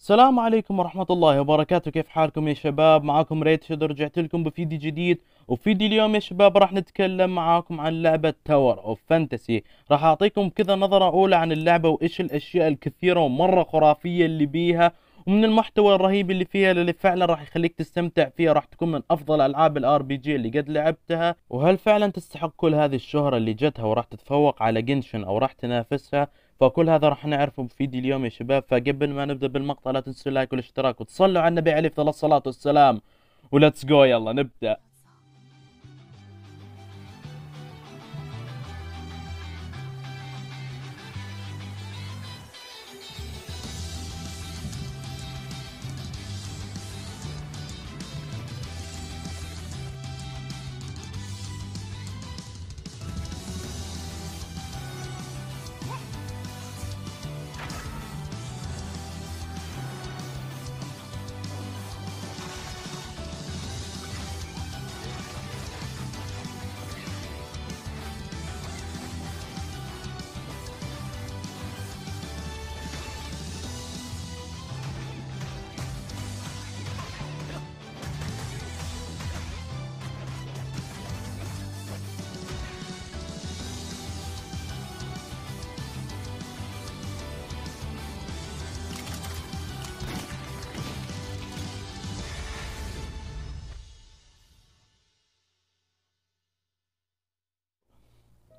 السلام عليكم ورحمة الله وبركاته كيف حالكم يا شباب معاكم ريت شدر رجعت لكم بفيديو جديد وفيديو اليوم يا شباب راح نتكلم معاكم عن لعبة تاور اوف فانتسي راح اعطيكم كذا نظرة اولى عن اللعبة وايش الاشياء الكثيرة ومرة خرافية اللي بيها ومن المحتوى الرهيب اللي فيها اللي فعلا راح يخليك تستمتع فيها راح تكون من افضل العاب الار بي جي اللي قد لعبتها وهل فعلا تستحق كل هذه الشهرة اللي جتها وراح تتفوق على جنشن او راح تنافسها فكل هذا راح نعرفه بفيديو اليوم يا شباب فقبل ما نبدا بالمقطع لا تنسوا اللايك والاشتراك وتصلوا على النبي عليه الصلاه والسلام ولتس جو يلا نبدا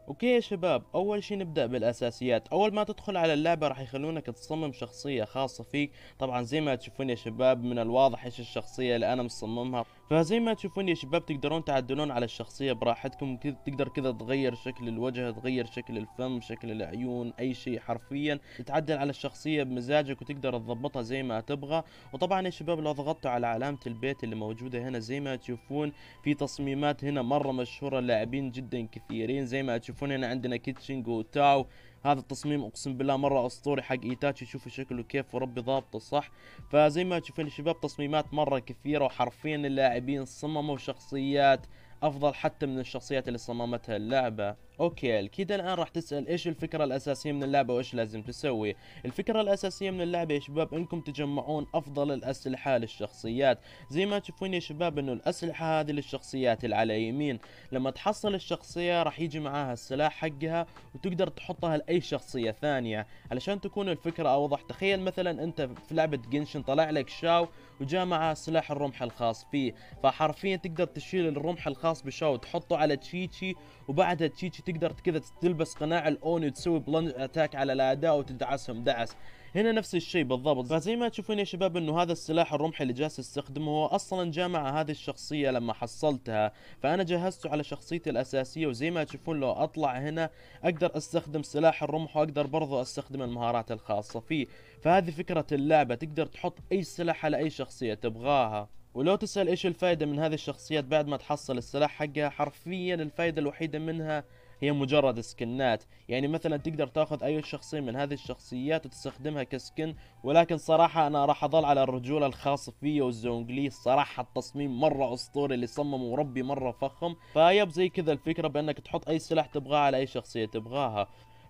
اوكي يا شباب اول شي نبدا بالاساسيات اول ما تدخل على اللعبه راح يخلونك تصمم شخصيه خاصه فيك طبعا زي ما تشوفون يا شباب من الواضح ايش الشخصيه اللي انا مصممها فزي ما تشوفون يا شباب تقدرون تعدلون على الشخصية براحتكم تقدر كذا تغير شكل الوجه تغير شكل الفم شكل العيون اي شيء حرفيا تعدل على الشخصية بمزاجك وتقدر تضبطها زي ما تبغى وطبعا يا شباب لو ضغطتوا على علامة البيت اللي موجودة هنا زي ما تشوفون في تصميمات هنا مرة مشهورة لاعبين جدا كثيرين زي ما تشوفون هنا عندنا كيتشنج وتاو هذا التصميم اقسم بالله مره اسطوري حق ايتاتشي شوفوا شكله كيف وربي ضابطه صح فزي ما تشوفين الشباب تصميمات مره كثيره وحرفين اللاعبين صمموا شخصيات افضل حتى من الشخصيات اللي صممتها اللعبه اوكي كده الان راح تسال ايش الفكره الاساسيه من اللعبه وايش لازم تسوي الفكره الاساسيه من اللعبه يا شباب انكم تجمعون افضل الاسلحه للشخصيات زي ما تشوفون يا شباب انه الاسلحه هذه للشخصيات اللي على يمين لما تحصل الشخصيه راح يجي معاها السلاح حقها وتقدر تحطها لاي شخصيه ثانيه علشان تكون الفكره اوضح تخيل مثلا انت في لعبه جنشن طلع لك شاو وجاء معه سلاح الرمح الخاص فيه فحرفيا تقدر تشيل الرمح الخاص بشاو تحطه على تشيتشي وبعدها تشيتشي تقدر كذا تلبس قناع الاوني وتسوي بلنج اتاك على الاعداء وتدعسهم دعس هنا نفس الشيء بالضبط فزي ما تشوفون يا شباب انه هذا السلاح الرمحي اللي جالس استخدمه هو اصلا جاء مع هذه الشخصيه لما حصلتها فانا جهزته على شخصيتي الاساسيه وزي ما تشوفون لو اطلع هنا اقدر استخدم سلاح الرمح واقدر برضه استخدم المهارات الخاصه فيه فهذه فكره اللعبه تقدر تحط اي سلاح على اي شخصيه تبغاها ولو تسأل ايش الفائدة من هذه الشخصيات بعد ما تحصل السلاح حقها حرفيا الفائدة الوحيدة منها هي مجرد سكنات يعني مثلا تقدر تاخذ اي شخصية من هذه الشخصيات وتستخدمها كسكن ولكن صراحة انا راح اظل على الرجولة الخاص فيا والزونجلي صراحة التصميم مرة اسطوري اللي صممه ربي مرة فخم فيب زي كذا الفكرة بانك تحط اي سلاح تبغاه على اي شخصية تبغاها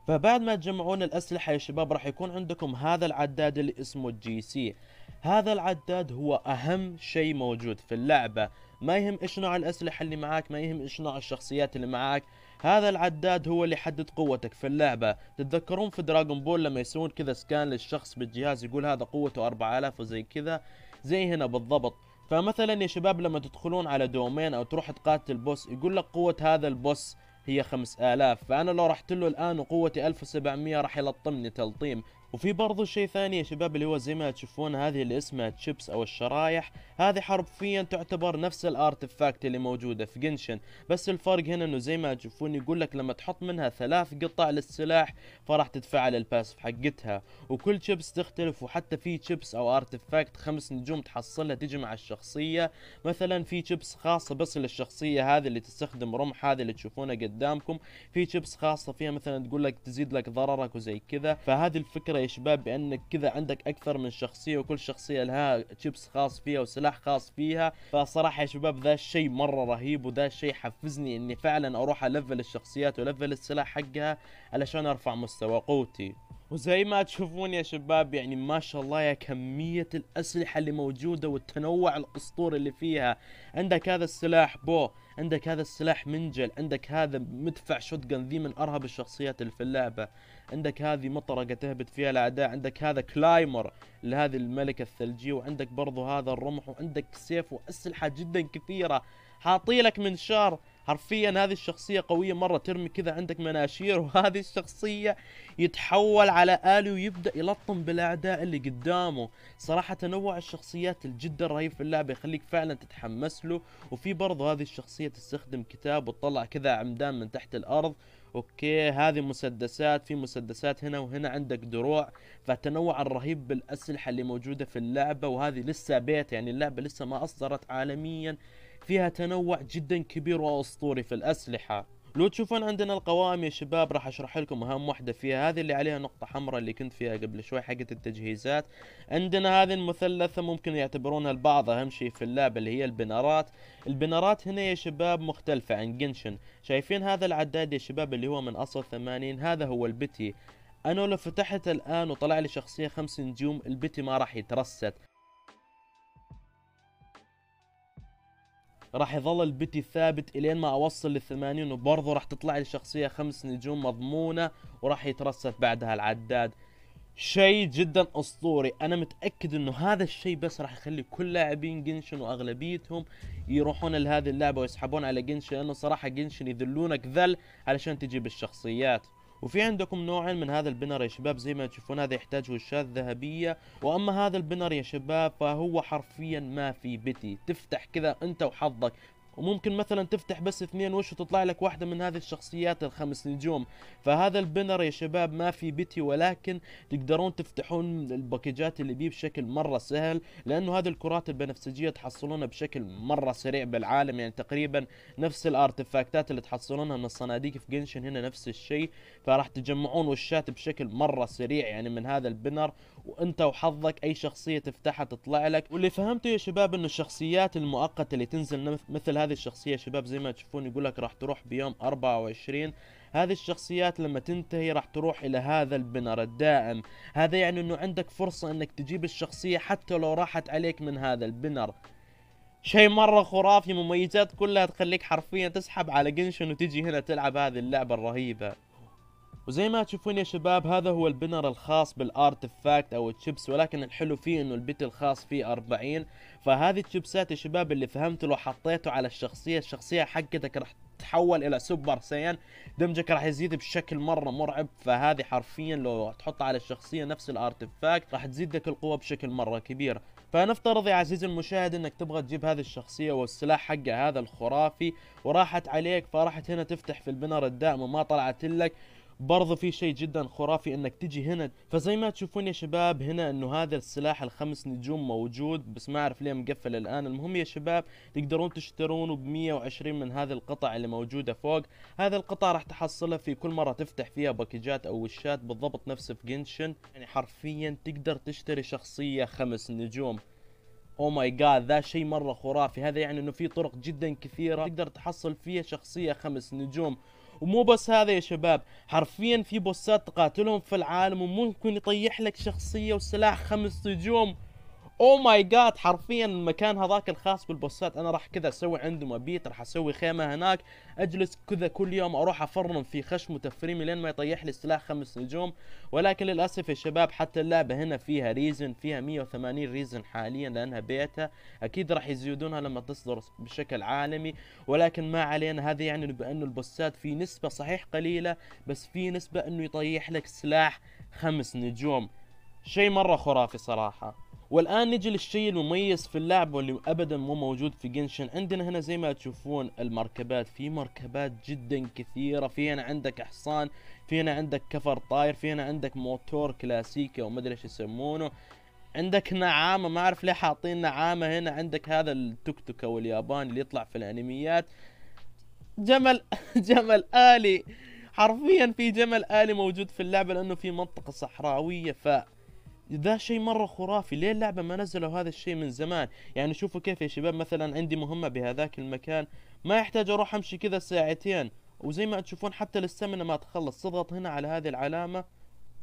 فبعد ما تجمعون الأسلحة يا شباب راح يكون عندكم هذا العداد اللي اسمه الجي سي هذا العداد هو أهم شيء موجود في اللعبة ما يهم إيش نوع الأسلحة اللي معاك ما يهم إيش نوع الشخصيات اللي معاك هذا العداد هو اللي يحدد قوتك في اللعبة تتذكرون في دراغون بول لما يسوون كذا سكان للشخص بالجهاز يقول هذا قوته 4000 وزي كذا زي هنا بالضبط فمثلا يا شباب لما تدخلون على دومين او تروح تقاتل البوس يقول لك قوة هذا البوس هي 5000 فانا لو رحت له الان وقوتي 1700 راح يلطمني تلطيم وفي برضه شيء ثاني يا شباب اللي هو زي ما تشوفون هذه اللي اسمها تشيبس او الشرايح هذه حرفيا تعتبر نفس الارتفاكت اللي موجوده في جنشن بس الفرق هنا انه زي ما تشوفون يقول لك لما تحط منها ثلاث قطع للسلاح فراح تتفعل الباسف حقتها وكل تشيبس تختلف وحتى في تشيبس او ارتفاكت خمس نجوم تحصلها تجي مع الشخصيه مثلا في تشيبس خاصه بس للشخصيه هذه اللي تستخدم رمح هذه اللي تشوفونها قدامكم في تشيبس خاصه فيها مثلا تقول لك تزيد لك ضررك وزي كذا فهذه الفكره يا شباب بأنك كذا عندك أكثر من شخصية وكل شخصية لها تشيبس خاص فيها وسلاح خاص فيها فصراحة يا شباب ذا الشيء مرة رهيب وذا الشيء حفزني إني فعلا أروح ألفل الشخصيات والفل السلاح حقها علشان أرفع مستوى قوتي وزي ما تشوفون يا شباب يعني ما شاء الله يا كمية الأسلحة اللي موجودة والتنوع الأسطوري اللي فيها عندك هذا السلاح بو عندك هذا السلاح منجل عندك هذا مدفع شوتجن ذي من ارهب الشخصيات اللي في اللعبه عندك هذه مطرقه تهبط فيها الاعداء عندك هذا كلايمر لهذه الملكه الثلجيه وعندك برضو هذا الرمح وعندك سيف واسلحه جدا كثيره حاطيلك من شار حرفيا هذه الشخصيه قويه مره ترمي كذا عندك مناشير وهذه الشخصيه يتحول على الي ويبدا يلطم بالاعداء اللي قدامه صراحه تنوع الشخصيات جدا رهيب في اللعبه يخليك فعلا تتحمس له وفي برضه هذه الشخصيه تستخدم كتاب وتطلع كذا عمدان من تحت الارض اوكي هذه مسدسات في مسدسات هنا وهنا عندك دروع فالتنوع الرهيب بالاسلحه اللي موجوده في اللعبه وهذه لسه بيت يعني اللعبه لسه ما اصدرت عالميا فيها تنوع جدا كبير واسطوري في الاسلحه لو تشوفون عندنا القوائم يا شباب راح اشرح لكم اهم واحده فيها هذه اللي عليها نقطه حمراء اللي كنت فيها قبل شوي حقت التجهيزات عندنا هذه المثلثه ممكن يعتبرونها البعض اهم شيء في اللعبه اللي هي البنارات البنارات هنا يا شباب مختلفه عن جنشن شايفين هذا العداد يا شباب اللي هو من اصل 80 هذا هو البتي انا لو فتحت الان وطلع لي شخصيه خمس نجوم البتي ما راح يترست راح يظل البتي ثابت الين ما اوصل لل 80 وبرضه راح تطلع لي شخصيه خمس نجوم مضمونه وراح يترسف بعدها العداد شيء جدا اسطوري انا متاكد انه هذا الشيء بس راح يخلي كل لاعبين جنشن واغلبيتهم يروحون لهذه اللعبه ويسحبون على جنشن لانه صراحه جنشن يذلونك ذل علشان تجيب الشخصيات وفي عندكم نوعين من هذا البنر يا شباب زي ما تشوفون هذا يحتاج وشات ذهبية واما هذا البنر يا شباب فهو حرفيا ما في بتي تفتح كذا انت وحظك وممكن مثلا تفتح بس اثنين وش وتطلع لك واحدة من هذه الشخصيات الخمس نجوم فهذا البنر يا شباب ما في بيتي ولكن تقدرون تفتحون الباكجات اللي بيه بشكل مرة سهل لأنه هذه الكرات البنفسجية تحصلونها بشكل مرة سريع بالعالم يعني تقريبا نفس الارتفاكتات اللي تحصلونها من الصناديق في جنشن هنا نفس الشيء فراح تجمعون وشات بشكل مرة سريع يعني من هذا البنر وانت وحظك اي شخصيه تفتحها تطلع لك واللي فهمته يا شباب انه الشخصيات المؤقته اللي تنزل مثل هذه الشخصيه شباب زي ما تشوفون يقول لك راح تروح بيوم 24 هذه الشخصيات لما تنتهي راح تروح الى هذا البنر الدائم هذا يعني انه عندك فرصه انك تجيب الشخصيه حتى لو راحت عليك من هذا البنر شيء مره خرافي مميزات كلها تخليك حرفيا تسحب على جنشن وتجي هنا تلعب هذه اللعبه الرهيبه وزي ما تشوفون يا شباب هذا هو البنر الخاص بالارتفاكت او الشيبس ولكن الحلو فيه انه البيت الخاص فيه 40 فهذه الشيبسات يا شباب اللي فهمت لو حطيته على الشخصيه الشخصيه حقتك راح تتحول الى سوبر سيان دمجك راح يزيد بشكل مره مرعب فهذه حرفيا لو تحط على الشخصيه نفس الارتفاكت راح تزيد لك القوه بشكل مره كبير فنفترض يا عزيزي المشاهد انك تبغى تجيب هذه الشخصيه والسلاح حقه هذا الخرافي وراحت عليك فراحت هنا تفتح في البنر الدائم وما طلعت لك برضه في شيء جدا خرافي انك تجي هنا فزي ما تشوفون يا شباب هنا انه هذا السلاح الخمس نجوم موجود بس ما اعرف ليه مقفل الان المهم يا شباب تقدرون تشترونه ب 120 من هذه القطع اللي موجوده فوق هذا القطع راح تحصلها في كل مره تفتح فيها باكجات او وشات بالضبط نفس في جنشن يعني حرفيا تقدر تشتري شخصيه خمس نجوم او ماي جاد ذا شيء مره خرافي هذا يعني انه في طرق جدا كثيره تقدر تحصل فيها شخصيه خمس نجوم ومو بس هذا يا شباب حرفيا في بوسات تقاتلهم في العالم وممكن يطيح لك شخصيه وسلاح خمس نجوم او ماي جاد حرفيا المكان هذاك الخاص بالبوسات انا راح كذا اسوي عندهم ابيت راح اسوي خيمه هناك اجلس كذا كل يوم اروح افرم في خشم وتفريمي لين ما يطيح لي سلاح خمس نجوم ولكن للاسف يا شباب حتى اللعبه هنا فيها ريزن فيها 180 ريزن حاليا لانها بيتها اكيد راح يزيدونها لما تصدر بشكل عالمي ولكن ما علينا هذا يعني بانه البوسات في نسبه صحيح قليله بس في نسبه انه يطيح لك سلاح خمس نجوم شيء مره خرافي صراحه والان نجي للشيء المميز في اللعب واللي ابدا مو موجود في جنشن عندنا هنا زي ما تشوفون المركبات في مركبات جدا كثيره في هنا عندك حصان في هنا عندك كفر طاير في هنا عندك موتور كلاسيكي او مدري ايش يسمونه عندك نعامة ما اعرف ليه حاطين نعامة هنا عندك هذا التوك توك او الياباني اللي يطلع في الانميات جمل جمل آلي حرفيا في جمل آلي موجود في اللعبة لانه في منطقة صحراوية ف ذا شيء مره خرافي ليه اللعبه ما نزلوا هذا الشيء من زمان يعني شوفوا كيف يا شباب مثلا عندي مهمه بهذاك المكان ما يحتاج اروح امشي كذا ساعتين وزي ما تشوفون حتى الاستمنه ما تخلص تضغط هنا على هذه العلامه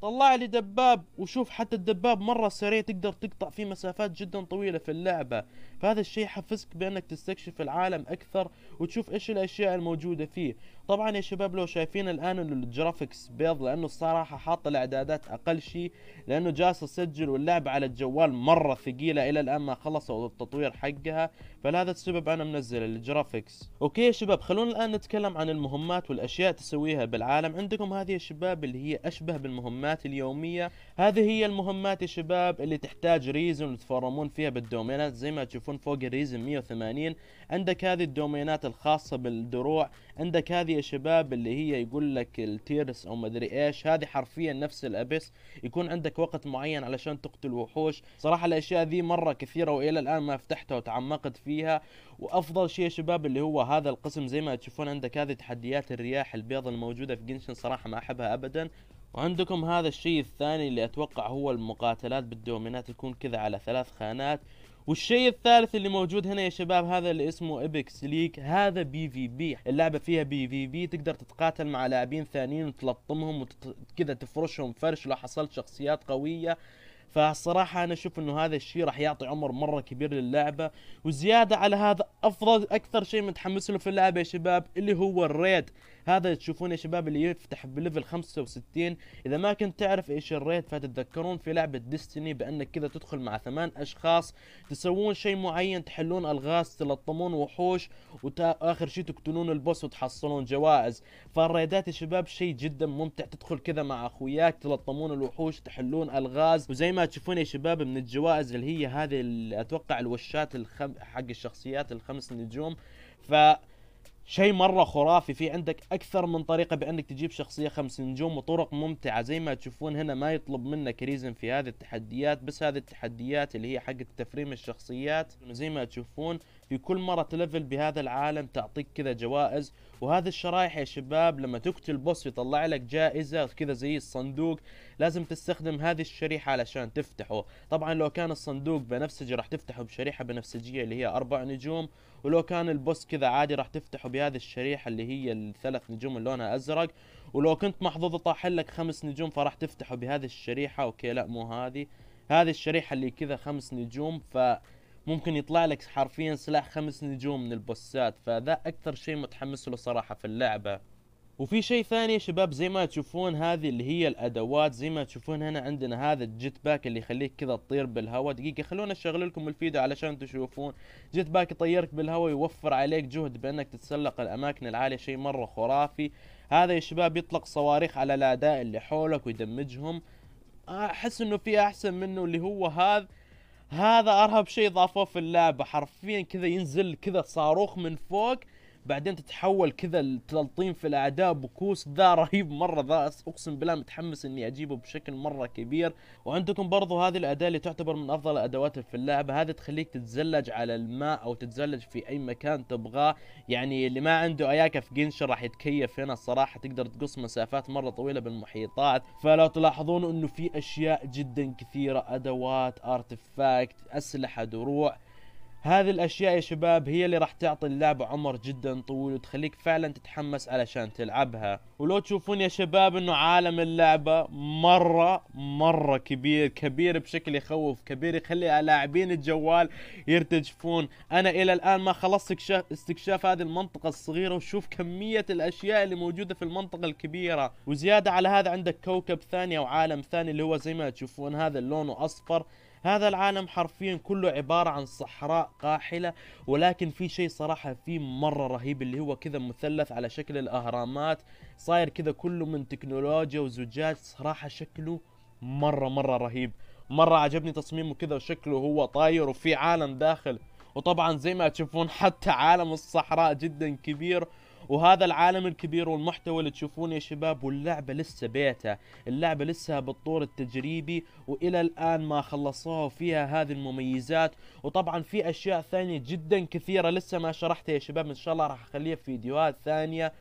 طلع لي دباب وشوف حتى الدباب مره سريع تقدر تقطع فيه مسافات جدا طويله في اللعبه فهذا الشيء يحفزك بانك تستكشف العالم اكثر وتشوف ايش الاشياء الموجوده فيه طبعا يا شباب لو شايفين الان الجرافكس بيض لانه الصراحه حاط الاعدادات اقل شيء لانه جالس اسجل واللعبه على الجوال مره ثقيله الى الان ما خلصوا التطوير حقها فلهذا السبب انا منزل الجرافكس اوكي يا شباب خلونا الان نتكلم عن المهمات والاشياء تسويها بالعالم عندكم هذه يا شباب اللي هي اشبه بالمهمات المهمات اليومية هذه هي المهمات يا شباب اللي تحتاج ريزن وتفرمون فيها بالدومينات زي ما تشوفون فوق الريزن 180 عندك هذه الدومينات الخاصة بالدروع عندك هذه يا شباب اللي هي يقول لك التيرس او مدري ايش هذه حرفيا نفس الابس يكون عندك وقت معين علشان تقتل وحوش صراحة الاشياء ذي مرة كثيرة والى الان ما فتحتها وتعمقت فيها وافضل شيء يا شباب اللي هو هذا القسم زي ما تشوفون عندك هذه تحديات الرياح البيض الموجودة في جنشن صراحة ما احبها ابدا وعندكم هذا الشيء الثاني اللي اتوقع هو المقاتلات بالدومينات يكون كذا على ثلاث خانات والشيء الثالث اللي موجود هنا يا شباب هذا اللي اسمه ابيكس ليج هذا بي في بي اللعبه فيها بي في بي تقدر تتقاتل مع لاعبين ثانيين وتلطمهم وكذا وتت... تفرشهم فرش لو حصلت شخصيات قويه فالصراحة أنا أشوف أنه هذا الشيء راح يعطي عمر مرة كبير للعبة وزيادة على هذا أفضل أكثر شيء متحمس له في اللعبة يا شباب اللي هو الريد هذا تشوفون يا شباب اللي يفتح بليفل 65 اذا ما كنت تعرف ايش الريت فتتذكرون في لعبه ديستني بانك كذا تدخل مع ثمان اشخاص تسوون شيء معين تحلون الغاز تلطمون وحوش واخر شيء تقتلون البوس وتحصلون جوائز فالريدات يا شباب شيء جدا ممتع تدخل كذا مع اخوياك تلطمون الوحوش تحلون الغاز وزي ما تشوفون يا شباب من الجوائز اللي هي هذه اتوقع الوشات الخم... حق الشخصيات الخمس نجوم ف شيء مرة خرافي في عندك أكثر من طريقة بأنك تجيب شخصية خمس نجوم وطرق ممتعة زي ما تشوفون هنا ما يطلب منك ريزن في هذه التحديات بس هذه التحديات اللي هي حق تفريم الشخصيات زي ما تشوفون في كل مرة تلفل بهذا العالم تعطيك كذا جوائز وهذه الشرايح يا شباب لما تقتل بوس يطلع لك جائزة كذا زي الصندوق لازم تستخدم هذه الشريحة علشان تفتحه طبعا لو كان الصندوق بنفسجي راح تفتحه بشريحة بنفسجية اللي هي أربع نجوم ولو كان البوس كذا عادي راح تفتحه بهذه الشريحه اللي هي الثلاث نجوم اللي لونها ازرق ولو كنت محظوظ طاح لك خمس نجوم فراح تفتحه بهذه الشريحه اوكي لا مو هذه هذه الشريحه اللي كذا خمس نجوم فممكن يطلع لك حرفيا سلاح خمس نجوم من البوسات فذا اكثر شيء متحمس له صراحه في اللعبه وفي شيء ثاني يا شباب زي ما تشوفون هذه اللي هي الادوات زي ما تشوفون هنا عندنا هذا الجيت باك اللي يخليك كذا تطير بالهواء دقيقه خلونا اشغل لكم الفيديو علشان تشوفون جيت باك يطيرك بالهواء يوفر عليك جهد بانك تتسلق الاماكن العاليه شيء مره خرافي هذا يا شباب يطلق صواريخ على الاعداء اللي حولك ويدمجهم احس انه في احسن منه اللي هو هذا هذا ارهب شيء ضافوه في اللعبه حرفيا كذا ينزل كذا صاروخ من فوق بعدين تتحول كذا التلطيم في الاعداء بكوس ذا رهيب مره ذا اقسم بالله متحمس اني اجيبه بشكل مره كبير وعندكم برضو هذه الاداه اللي تعتبر من افضل الادوات في اللعبه هذه تخليك تتزلج على الماء او تتزلج في اي مكان تبغاه يعني اللي ما عنده اياكا في جنشن راح يتكيف هنا الصراحه تقدر تقص مسافات مره طويله بالمحيطات فلو تلاحظون انه في اشياء جدا كثيره ادوات ارتفاكت اسلحه دروع هذه الاشياء يا شباب هي اللي راح تعطي اللعبة عمر جدا طويل وتخليك فعلا تتحمس علشان تلعبها ولو تشوفون يا شباب انه عالم اللعبة مرة مرة كبير كبير بشكل يخوف كبير يخلي لاعبين الجوال يرتجفون انا الى الان ما خلصت استكشاف هذه المنطقة الصغيرة وشوف كمية الاشياء اللي موجودة في المنطقة الكبيرة وزيادة على هذا عندك كوكب ثاني او عالم ثاني اللي هو زي ما تشوفون هذا اللون اصفر هذا العالم حرفيا كله عبارة عن صحراء قاحلة ولكن في شيء صراحة فيه مرة رهيب اللي هو كذا مثلث على شكل الأهرامات صاير كذا كله من تكنولوجيا وزجاج صراحة شكله مرة مرة رهيب مرة عجبني تصميمه كذا وشكله هو طاير وفي عالم داخل وطبعا زي ما تشوفون حتى عالم الصحراء جدا كبير وهذا العالم الكبير والمحتوى اللي تشوفونه يا شباب واللعبه لسه بيتا اللعبه لسه بالطور التجريبي والى الان ما خلصوها فيها هذه المميزات وطبعا في اشياء ثانيه جدا كثيره لسه ما شرحتها يا شباب ان شاء الله راح اخليها في فيديوهات ثانيه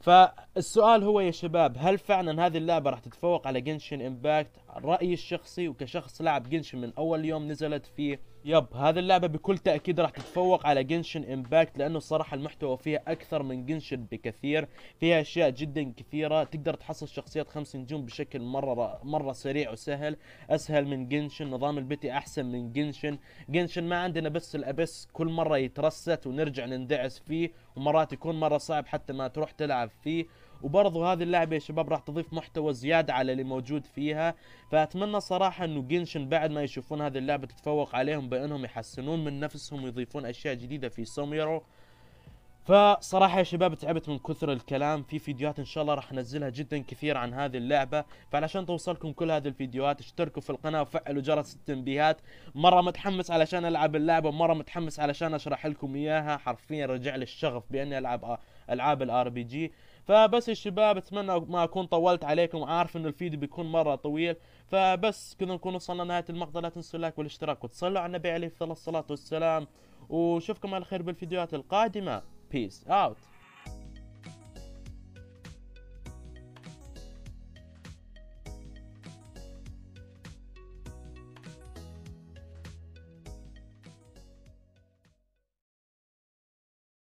فالسؤال هو يا شباب هل فعلا هذه اللعبه راح تتفوق على جنشن امباكت رايي الشخصي وكشخص لعب جنشن من اول يوم نزلت فيه يب هذه اللعبة بكل تأكيد راح تتفوق على جنشن امباكت لأنه صراحة المحتوى فيها أكثر من جنشن بكثير فيها أشياء جدا كثيرة تقدر تحصل شخصيات خمس نجوم بشكل مرة مرة سريع وسهل أسهل من جنشن نظام البيتي أحسن من جنشن جنشن ما عندنا بس الأبس كل مرة يترست ونرجع نندعس فيه ومرات يكون مرة صعب حتى ما تروح تلعب فيه وبرضه هذه اللعبه يا شباب راح تضيف محتوى زياده على اللي موجود فيها فاتمنى صراحه انه جنشن بعد ما يشوفون هذه اللعبه تتفوق عليهم بانهم يحسنون من نفسهم ويضيفون اشياء جديده في سوميرو فصراحه يا شباب تعبت من كثر الكلام في فيديوهات ان شاء الله راح انزلها جدا كثير عن هذه اللعبه فعلشان توصلكم كل هذه الفيديوهات اشتركوا في القناه وفعلوا جرس التنبيهات مره متحمس علشان العب اللعبه مره متحمس علشان اشرح لكم اياها حرفيا رجع لي الشغف باني العب العاب الار بي جي فبس يا شباب اتمنى ما اكون طولت عليكم عارف انه الفيديو بيكون مره طويل فبس كذا نكون وصلنا نهايه المقطع لا تنسوا اللايك والاشتراك وتصلوا على النبي عليه الصلاه والسلام وشوفكم على خير بالفيديوهات القادمه Peace out.